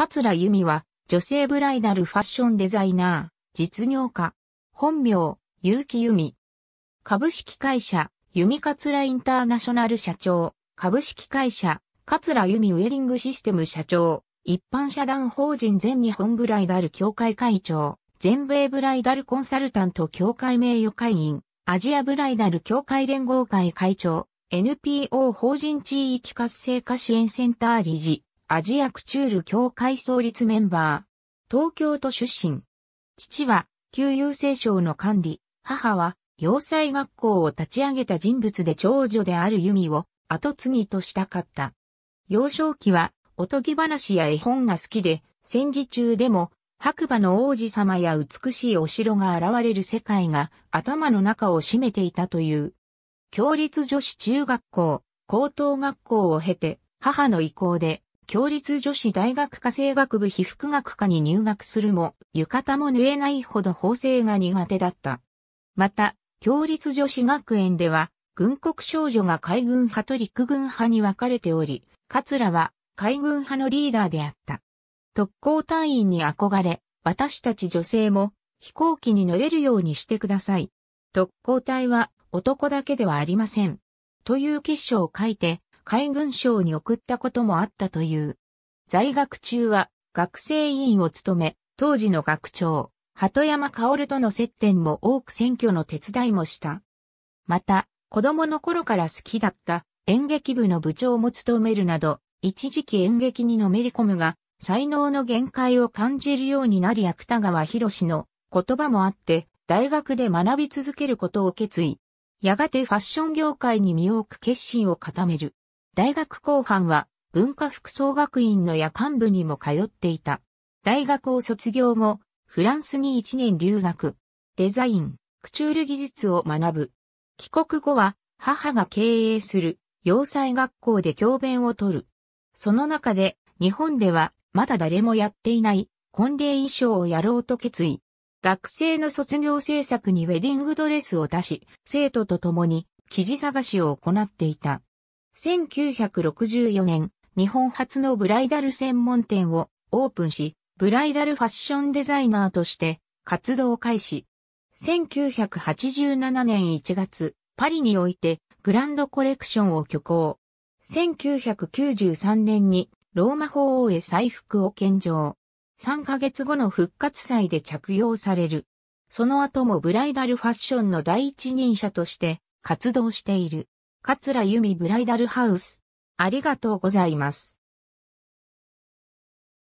桂由美は、女性ブライダルファッションデザイナー、実業家、本名、結城由美。株式会社、由美桂インターナショナル社長、株式会社、桂由美ウェディングシステム社長、一般社団法人全日本ブライダル協会会長、全米ブライダルコンサルタント協会名誉会員、アジアブライダル協会連合会会長、NPO 法人地域活性化支援センター理事。アジアクチュール協会創立メンバー、東京都出身。父は、旧郵政省の管理、母は、洋裁学校を立ち上げた人物で長女である弓を後継ぎとしたかった。幼少期は、おとぎ話や絵本が好きで、戦時中でも、白馬の王子様や美しいお城が現れる世界が頭の中を占めていたという。共立女子中学校、高等学校を経て、母の意向で共立女子大学科生学部被服学科に入学するも、浴衣も縫えないほど縫製が苦手だった。また、共立女子学園では、軍国少女が海軍派と陸軍派に分かれており、桂は海軍派のリーダーであった。特攻隊員に憧れ、私たち女性も飛行機に乗れるようにしてください。特攻隊は男だけではありません。という結書を書いて、海軍省に送ったこともあったという。在学中は学生委員を務め、当時の学長、鳩山薫との接点も多く選挙の手伝いもした。また、子供の頃から好きだった演劇部の部長も務めるなど、一時期演劇にのめり込むが、才能の限界を感じるようになり芥川博の言葉もあって、大学で学び続けることを決意。やがてファッション業界に身を置く決心を固める。大学後半は文化服装学院の夜間部にも通っていた。大学を卒業後、フランスに1年留学、デザイン、クチュール技術を学ぶ。帰国後は母が経営する洋裁学校で教鞭を取る。その中で日本ではまだ誰もやっていない婚礼衣装をやろうと決意。学生の卒業制作にウェディングドレスを出し、生徒と共に記事探しを行っていた。1964年、日本初のブライダル専門店をオープンし、ブライダルファッションデザイナーとして活動開始。1987年1月、パリにおいてグランドコレクションを挙行。1993年にローマ法王へ再服を献上。3ヶ月後の復活祭で着用される。その後もブライダルファッションの第一人者として活動している。桂由美ブライダルハウス。ありがとうございます。